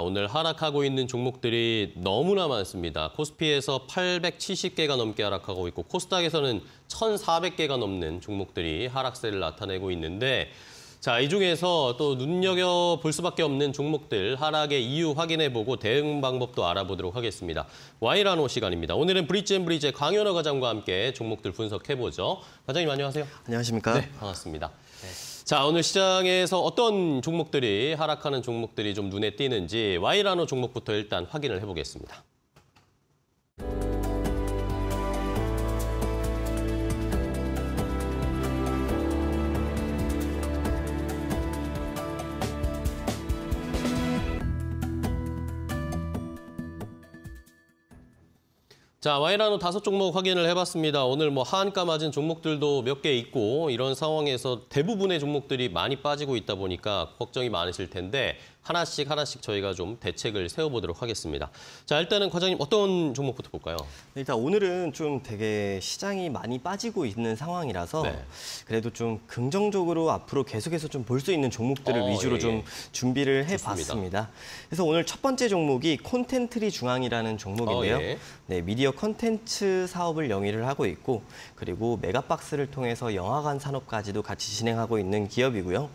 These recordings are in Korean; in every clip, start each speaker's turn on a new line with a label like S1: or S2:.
S1: 오늘 하락하고 있는 종목들이 너무나 많습니다. 코스피에서 870개가 넘게 하락하고 있고 코스닥에서는 1,400개가 넘는 종목들이 하락세를 나타내고 있는데 자, 이 중에서 또 눈여겨 볼 수밖에 없는 종목들 하락의 이유 확인해 보고 대응 방법도 알아보도록 하겠습니다. 와이라노 시간입니다. 오늘은 브릿지 앤 브릿지의 강현호 과장과 함께 종목들 분석해 보죠. 과장님 안녕하세요.
S2: 안녕하십니까? 네,
S1: 반갑습니다. 네. 자, 오늘 시장에서 어떤 종목들이 하락하는 종목들이 좀 눈에 띄는지 와이라노 종목부터 일단 확인을 해보겠습니다. 자, 와이라노 다섯 종목 확인을 해봤습니다. 오늘 뭐 하한가 맞은 종목들도 몇 개 있고 이런 상황에서 대부분의 종목들이 많이 빠지고 있다 보니까 걱정이 많으실 텐데 하나씩 하나씩 저희가 좀
S2: 대책을 세워보도록 하겠습니다. 자, 일단은 과장님 어떤 종목부터 볼까요? 네, 일단 오늘은 좀 되게 시장이 많이 빠지고 있는 상황이라서 네. 그래도 좀 긍정적으로 앞으로 계속해서 좀 볼 수 있는 종목들을 어, 위주로 예. 좀 예. 준비를 해봤습니다. 그래서 오늘 첫 번째 종목이 콘텐트리 중앙이라는 종목인데요. 어, 예. 네, 미디어 콘텐츠 사업을 영위를 하고 있고 그리고 메가박스를 통해서 영화관 산업까지도 같이 진행하고 있는 기업이고요.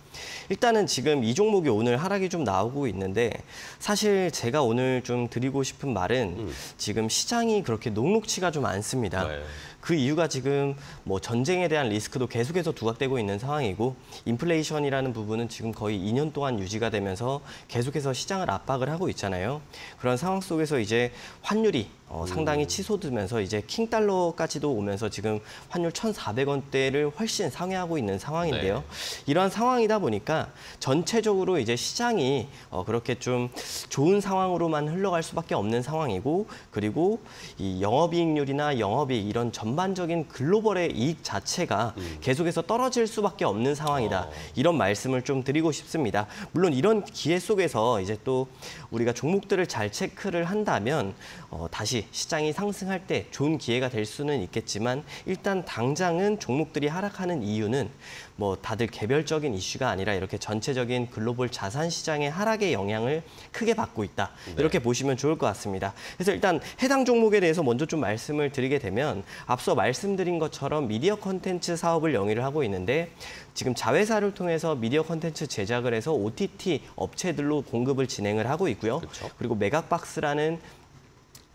S2: 일단은 지금 이 종목이 오늘 하락이 좀 나와 나오고 있는데 사실 제가 오늘 좀 드리고 싶은 말은 음. 지금 시장이 그렇게 녹록치가 좀 않습니다. 네. 그 이유가 지금 뭐 전쟁에 대한 리스크도 계속해서 두각되고 있는 상황이고 인플레이션이라는 부분은 지금 거의 2년 동안 유지가 되면서 계속해서 시장을 압박을 하고 있잖아요. 그런 상황 속에서 이제 환율이 어, 상당히 음. 치솟으면서 이제 킹 달러까지도 오면서 지금 환율 1,400원대를 훨씬 상회하고 있는 상황인데요. 네. 이러한 상황이다 보니까 전체적으로 이제 시장이 어, 그렇게 좀 좋은 상황으로만 흘러갈 수밖에 없는 상황이고 그리고 이 영업이익률이나 영업이 이런 전 전반적인 글로벌의 이익 자체가 음. 계속해서 떨어질 수밖에 없는 상황이다. 어. 이런 말씀을 좀 드리고 싶습니다. 물론 이런 기회 속에서 이제 또 우리가 종목들을 잘 체크를 한다면 어, 다시 시장이 상승할 때 좋은 기회가 될 수는 있겠지만 일단 당장은 종목들이 하락하는 이유는 뭐 다들 개별적인 이슈가 아니라 이렇게 전체적인 글로벌 자산 시장의 하락의 영향을 크게 받고 있다. 네. 이렇게 보시면 좋을 것 같습니다. 그래서 일단 해당 종목에 대해서 먼저 좀 말씀을 드리게 되면 앞서 말씀드린 것처럼 미디어 콘텐츠 사업을 영위를 하고 있는데 지금 자회사를 통해서 미디어 콘텐츠 제작을 해서 OTT 업체들로 공급을 진행을 하고 있고요. 그렇 그리고 메가박스라는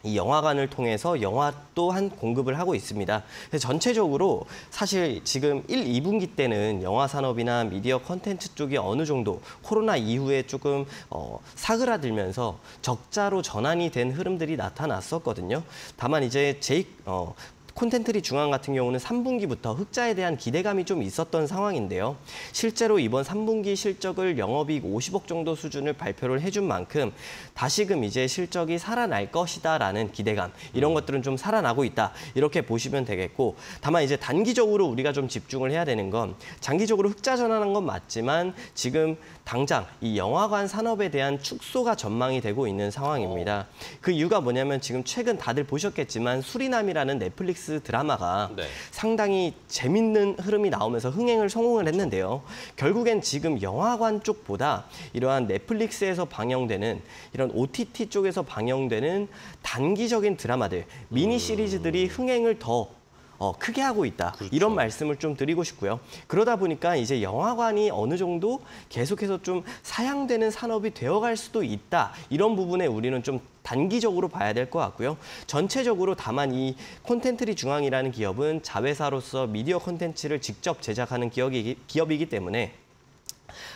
S2: 이 영화관을 통해서 영화 또한 공급을 하고 있습니다. 그래서 전체적으로 사실 지금 1, 2분기 때는 영화 산업이나 미디어 컨텐츠 쪽이 어느 정도 코로나 이후에 조금 어, 사그라들면서 적자로 전환이 된 흐름들이 나타났었거든요. 다만 이제 제이, 어, 콘텐트리 중앙 같은 경우는 3분기부터 흑자에 대한 기대감이 좀 있었던 상황인데요. 실제로 이번 3분기 실적을 영업이익 50억 정도 수준을 발표를 해준 만큼 다시금 이제 실적이 살아날 것이다라는 기대감 이런 것들은 좀 살아나고 있다 이렇게 보시면 되겠고 다만 이제 단기적으로 우리가 좀 집중을 해야 되는 건 장기적으로 흑자 전환한 건 맞지만 지금 당장 이 영화관 산업에 대한 축소가 전망이 되고 있는 상황입니다. 어. 그 이유가 뭐냐면 지금 최근 다들 보셨겠지만 수리남이라는 넷플릭스 KBS 드라마가 네. 상당히 재밌는 흐름이 나오면서 흥행을 성공을 그렇죠. 했는데요. 결국엔 지금 영화관 쪽보다 이러한 넷플릭스에서 방영되는 이런 OTT 쪽에서 방영되는 단기적인 드라마들, 미니 음. 시리즈들이 흥행을 더 어, 크게 하고 있다. 그렇죠. 이런 말씀을 좀 드리고 싶고요. 그러다 보니까 이제 영화관이 어느 정도 계속해서 좀 사양되는 산업이 되어갈 수도 있다. 이런 부분에 우리는 좀 단기적으로 봐야 될 것 같고요. 전체적으로 다만 이 콘텐츠리 중앙이라는 기업은 자회사로서 미디어 콘텐츠를 직접 제작하는 기업이, 기업이기 때문에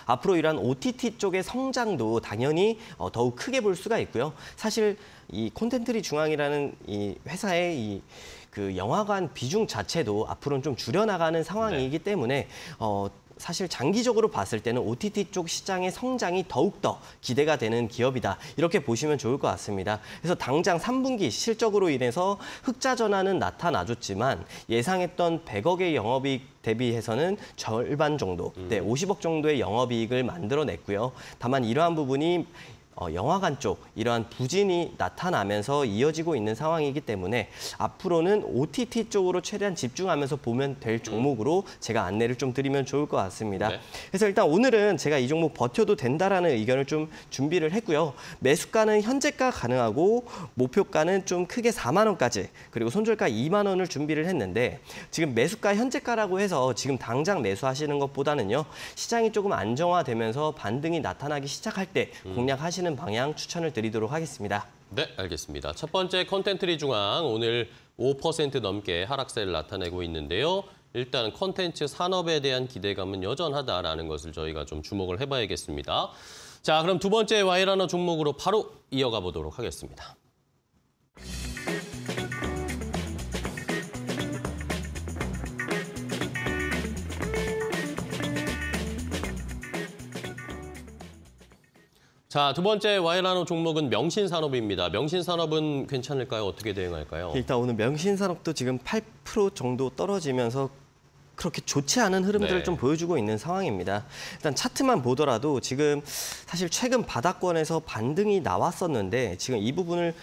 S2: 앞으로 이러한 OTT 쪽의 성장도 당연히 어, 더욱 크게 볼 수가 있고요. 사실 이 콘텐츠리 중앙이라는 이 회사의 이그 영화관 비중 자체도 앞으로는 좀 줄여나가는 상황이기 네. 때문에 어, 사실 장기적으로 봤을 때는 OTT 쪽 시장의 성장이 더욱더 기대가 되는 기업이다. 이렇게 보시면 좋을 것 같습니다. 그래서 당장 3분기 실적으로 인해서 흑자 전환은 나타나줬지만 예상했던 100억의 영업이익 대비해서는 절반 정도, 네, 50억 음. 정도의 영업이익을 만들어냈고요. 다만 이러한 부분이 어, 영화관 쪽 이러한 부진이 나타나면서 이어지고 있는 상황이기 때문에 앞으로는 OTT 쪽으로 최대한 집중하면서 보면 될 음. 종목으로 제가 안내를 좀 드리면 좋을 것 같습니다. 네. 그래서 일단 오늘은 제가 이 종목 버텨도 된다라는 의견을 좀 준비를 했고요. 매수가는 현재가 가능하고 목표가는 좀 크게 4만 원까지 그리고 손절가 2만 원을 준비를 했는데 지금 매수가 현재가라고 해서 지금 당장 매수하시는 것보다는요. 시장이 조금 안정화되면서 반등이 나타나기 시작할 때 음. 공략하시는 하시는 방향 추천을 드리도록 하겠습니다.
S1: 네, 알겠습니다. 첫 번째 컨텐트리 중앙 오늘 5% 넘게 하락세를 나타내고 있는데요. 일단 컨텐츠 산업에 대한 기대감은 여전하다라는 것을 저희가 좀 주목을 해봐야겠습니다. 자, 그럼 두 번째 와이라너 종목으로 바로 이어가 보도록 하겠습니다. 자, 두 번째 와이라노 종목은 명신산업입니다. 명신산업은 괜찮을까요? 어떻게 대응할까요?
S2: 일단 오늘 명신산업도 지금 8% 정도 떨어지면서 그렇게 좋지 않은 흐름들을 네. 좀 보여주고 있는 상황입니다. 일단 차트만 보더라도 지금 사실 최근 바닥권에서 반등이 나왔었는데 지금 이 부분을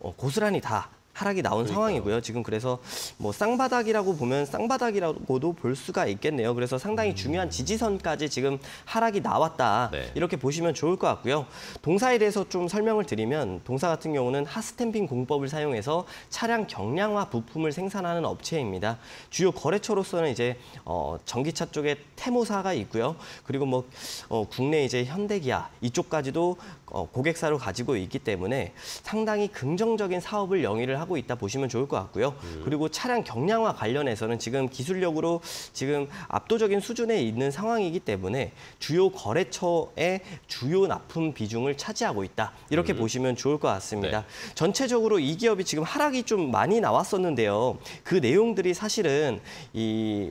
S2: 어, 고스란히 다 하락이 나온 그러니까 상황이고요. 지금 그래서 뭐 쌍바닥이라고 보면 쌍바닥이라고도 볼 수가 있겠네요. 그래서 상당히 음. 중요한 지지선까지 지금 하락이 나왔다. 네. 이렇게 보시면 좋을 것 같고요. 동사에 대해서 좀 설명을 드리면 동사 같은 경우는 하스템핑 공법을 사용해서 차량 경량화 부품을 생산하는 업체입니다. 주요 거래처로서는 이제 어, 전기차 쪽에 테모사가 있고요. 그리고 뭐 어, 국내 이제 현대기아 이쪽까지도 어, 고객사로 가지고 있기 때문에 상당히 긍정적인 사업을 영위를 하고 하고 있다 보시면 좋을 것 같고요. 음. 그리고 차량 경량화 관련해서는 지금 기술력으로 지금 압도적인 수준에 있는 상황이기 때문에 주요 거래처의 주요 납품 비중을 차지하고 있다. 이렇게 음. 보시면 좋을 것 같습니다. 네. 전체적으로 이 기업이 지금 하락이 좀 많이 나왔었는데요. 그 내용들이 사실은 이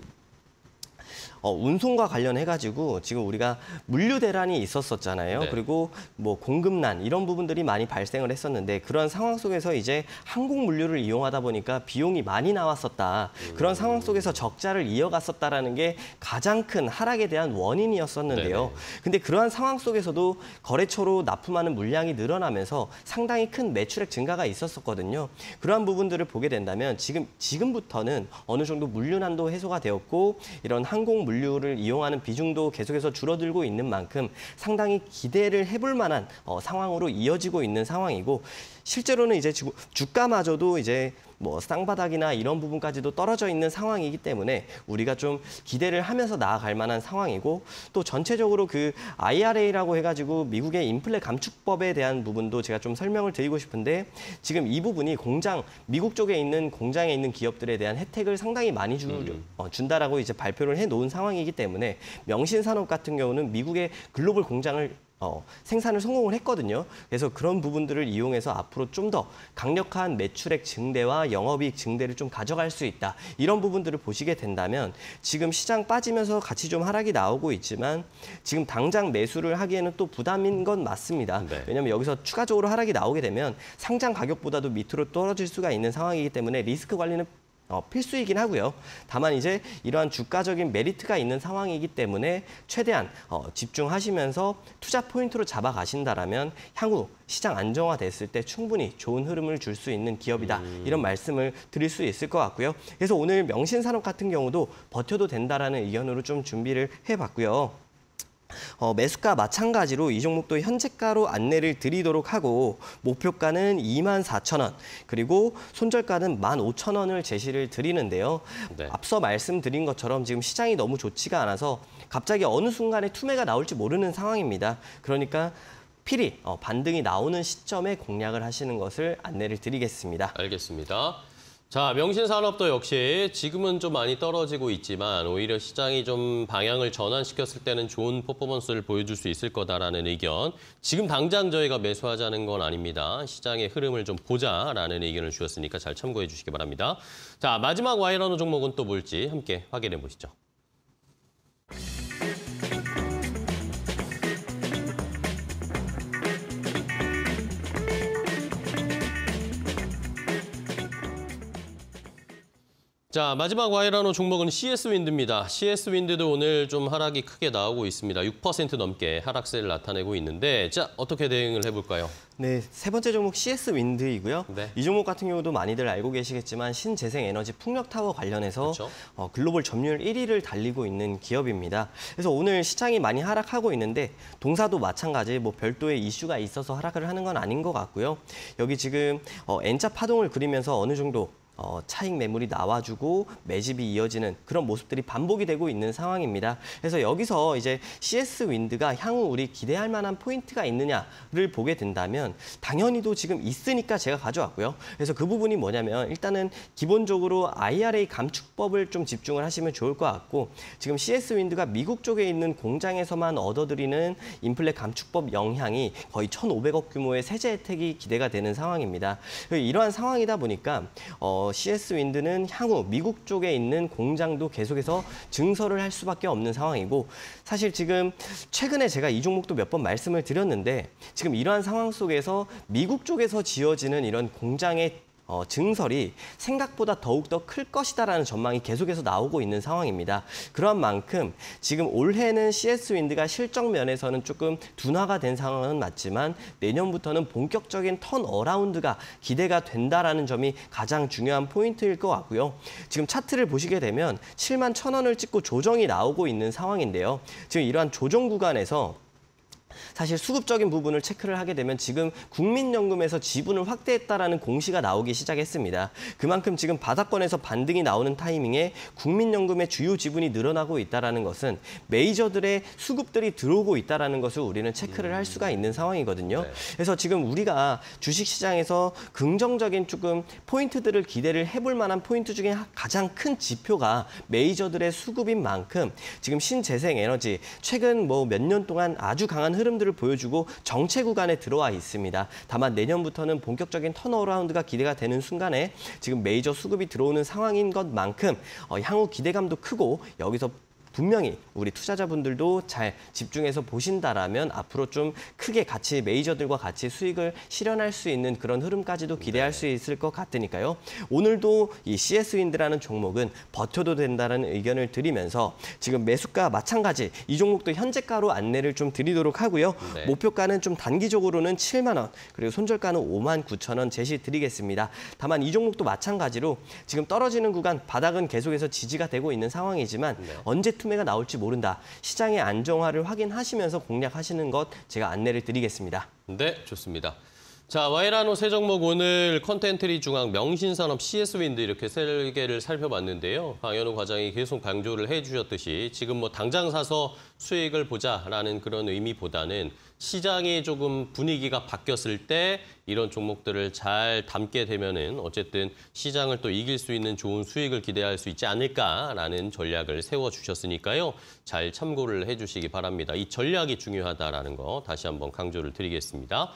S2: 어, 운송과 관련해 가지고 지금 우리가 물류 대란이 있었었잖아요. 네. 그리고 뭐 공급난 이런 부분들이 많이 발생을 했었는데 그런 상황 속에서 이제 항공 물류를 이용하다 보니까 비용이 많이 나왔었다. 음. 그런 상황 속에서 적자를 이어갔었다라는 게 가장 큰 하락에 대한 원인이었었는데요. 네네. 네. 근데 그러한 상황 속에서도 거래처로 납품하는 물량이 늘어나면서 상당히 큰 매출액 증가가 있었었거든요. 그러한 부분들을 보게 된다면 지금 지금부터는 어느 정도 물류 난도 해소가 되었고 이런 항공 물류 물류를 이용하는 비중도 계속해서 줄어들고 있는 만큼 상당히 기대를 해볼 만한 어, 상황으로 이어지고 있는 상황이고 실제로는 이제 주가마저도 이제 뭐 쌍바닥이나 이런 부분까지도 떨어져 있는 상황이기 때문에 우리가 좀 기대를 하면서 나아갈 만한 상황이고 또 전체적으로 그 IRA라고 해가지고 미국의 인플레 감축법에 대한 부분도 제가 좀 설명을 드리고 싶은데 지금 이 부분이 공장 미국 쪽에 있는 공장에 있는 기업들에 대한 혜택을 상당히 많이 주, 음. 어, 준다라고 이제 발표를 해 놓은 상황이기 때문에 명신산업 같은 경우는 미국의 글로벌 공장을 어, 생산을 성공을 했거든요. 그래서 그런 부분들을 이용해서 앞으로 좀 더 강력한 매출액 증대와 영업이익 증대를 좀 가져갈 수 있다. 이런 부분들을 보시게 된다면 지금 시장 빠지면서 같이 좀 하락이 나오고 있지만 지금 당장 매수를 하기에는 또 부담인 건 맞습니다. 네. 왜냐하면 여기서 추가적으로 하락이 나오게 되면 상장 가격보다도 밑으로 떨어질 수가 있는 상황이기 때문에 리스크 관리는 어, 필수이긴 하고요. 다만 이제 이러한 주가적인 메리트가 있는 상황이기 때문에 최대한 어, 집중하시면서 투자 포인트로 잡아가신다라면 향후 시장 안정화됐을 때 충분히 좋은 흐름을 줄 수 있는 기업이다. 음. 이런 말씀을 드릴 수 있을 것 같고요. 그래서 오늘 명신산업 같은 경우도 버텨도 된다라는 의견으로 좀 준비를 해봤고요. 어, 매수가 마찬가지로 이 종목도 현재가로 안내를 드리도록 하고 목표가는 2만 4천 원 그리고 손절가는 1만 5천 원을 제시를 드리는데요. 네. 앞서 말씀드린 것처럼 지금 시장이 너무 좋지가 않아서 갑자기 어느 순간에 투매가 나올지 모르는 상황입니다. 그러니까 필히 어, 반등이 나오는 시점에 공략을 하시는 것을 안내를 드리겠습니다. 알겠습니다. 자, 명신산업도
S1: 역시 지금은 좀 많이 떨어지고 있지만 오히려 시장이 좀 방향을 전환시켰을 때는 좋은 퍼포먼스를 보여줄 수 있을 거다라는 의견. 지금 당장 저희가 매수하자는 건 아닙니다. 시장의 흐름을 좀 보자라는 의견을 주셨으니까 잘 참고해 주시기 바랍니다. 자, 마지막 와이런너 종목은 또 뭘지 함께 확인해 보시죠. 자, 마지막 와이라노 종목은 CS 윈드입니다. CS 윈드도 오늘 좀 하락이 크게 나오고 있습니다. 6% 넘게 하락세를 나타내고 있는데 자, 어떻게 대응을 해볼까요?
S2: 네, 세 번째 종목 CS 윈드이고요. 네. 이 종목 같은 경우도 많이들 알고 계시겠지만 신재생 에너지 풍력 타워 관련해서 그렇죠. 어, 글로벌 점유율 1위를 달리고 있는 기업입니다. 그래서 오늘 시장이 많이 하락하고 있는데 동사도 마찬가지 뭐 별도의 이슈가 있어서 하락을 하는 건 아닌 것 같고요. 여기 지금 어, N자 파동을 그리면서 어느 정도 어, 차익 매물이 나와주고 매집이 이어지는 그런 모습들이 반복이 되고 있는 상황입니다. 그래서 여기서 이제 CS 윈드가 향후 우리 기대할 만한 포인트가 있느냐를 보게 된다면 당연히도 지금 있으니까 제가 가져왔고요. 그래서 그 부분이 뭐냐면 일단은 기본적으로 IRA 감축법을 좀 집중을 하시면 좋을 것 같고 지금 CS 윈드가 미국 쪽에 있는 공장에서만 얻어들이는 인플레 감축법 영향이 거의 1,500억 규모의 세제 혜택이 기대가 되는 상황입니다. 이러한 상황이다 보니까 어, 어, CS 윈드는 향후 미국 쪽에 있는 공장도 계속해서 증설을 할 수밖에 없는 상황이고 사실 지금 최근에 제가 이 종목도 몇 번 말씀을 드렸는데 지금 이러한 상황 속에서 미국 쪽에서 지어지는 이런 공장의 어, 증설이 생각보다 더욱더 클 것이다라는 전망이 계속해서 나오고 있는 상황입니다. 그런 만큼 지금 올해는 CS 윈드가 실적 면에서는 조금 둔화가 된 상황은 맞지만 내년부터는 본격적인 턴 어라운드가 기대가 된다라는 점이 가장 중요한 포인트일 것 같고요. 지금 차트를 보시게 되면 7만 1천 원을 찍고 조정이 나오고 있는 상황인데요. 지금 이러한 조정 구간에서 사실 수급적인 부분을 체크를 하게 되면 지금 국민연금에서 지분을 확대했다라는 공시가 나오기 시작했습니다. 그만큼 지금 바닥권에서 반등이 나오는 타이밍에 국민연금의 주요 지분이 늘어나고 있다라는 것은 메이저들의 수급들이 들어오고 있다라는 것을 우리는 체크를 할 수가 있는 상황이거든요. 네. 그래서 지금 우리가 주식시장에서 긍정적인 조금 포인트들을 기대를 해볼 만한 포인트 중에 가장 큰 지표가 메이저들의 수급인 만큼 지금 신재생에너지 최근 뭐 몇 년 동안 아주 강한 흐름 흐름들을 보여주고 정체 구간에 들어와 있습니다. 다만 내년부터는 본격적인 턴어라운드가 기대가 되는 순간에 지금 메이저 수급이 들어오는 상황인 것만큼 어, 향후 기대감도 크고 여기서 분명히 우리 투자자분들도 잘 집중해서 보신다라면 앞으로 좀 크게 같이 메이저들과 같이 수익을 실현할 수 있는 그런 흐름까지도 기대할 네. 수 있을 것 같으니까요. 오늘도 이 CS 윈드라는 종목은 버텨도 된다는 의견을 드리면서 지금 매수가 마찬가지 이 종목도 현재가로 안내를 좀 드리도록 하고요. 네. 목표가는 좀 단기적으로는 7만 원 그리고 손절가는 5만 9천 원 제시 드리겠습니다. 다만 이 종목도 마찬가지로 지금 떨어지는 구간 바닥은 계속해서 지지가 되고 있는 상황이지만 네. 언제 매매가 나올지 모른다. 시장의 안정화를 확인하시면서 공략하시는 것 제가 안내를 드리겠습니다.
S1: 네, 좋습니다. 자, 와이라노 세종목 오늘 컨텐트리 중앙 명신산업 CS윈드 이렇게 세 개를 살펴봤는데요. 강현우 과장이 계속 강조를 해주셨듯이 지금 뭐 당장 사서 수익을 보자라는 그런 의미보다는 시장이 조금 분위기가 바뀌었을 때 이런 종목들을 잘 담게 되면은 어쨌든 시장을 또 이길 수 있는 좋은 수익을 기대할 수 있지 않을까라는 전략을 세워주셨으니까요. 잘 참고를 해주시기 바랍니다. 이 전략이 중요하다라는 거 다시 한번 강조를 드리겠습니다.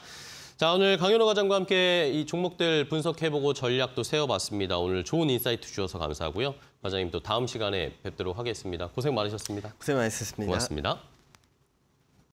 S1: 자, 오늘 강현호 과장과 함께 이 종목들 분석해보고 전략도 세워봤습니다. 오늘 좋은 인사이트 주셔서 감사하고요. 과장님 또 다음 시간에 뵙도록 하겠습니다. 고생 많으셨습니다.
S2: 고생 많으셨습니다. 고맙습니다.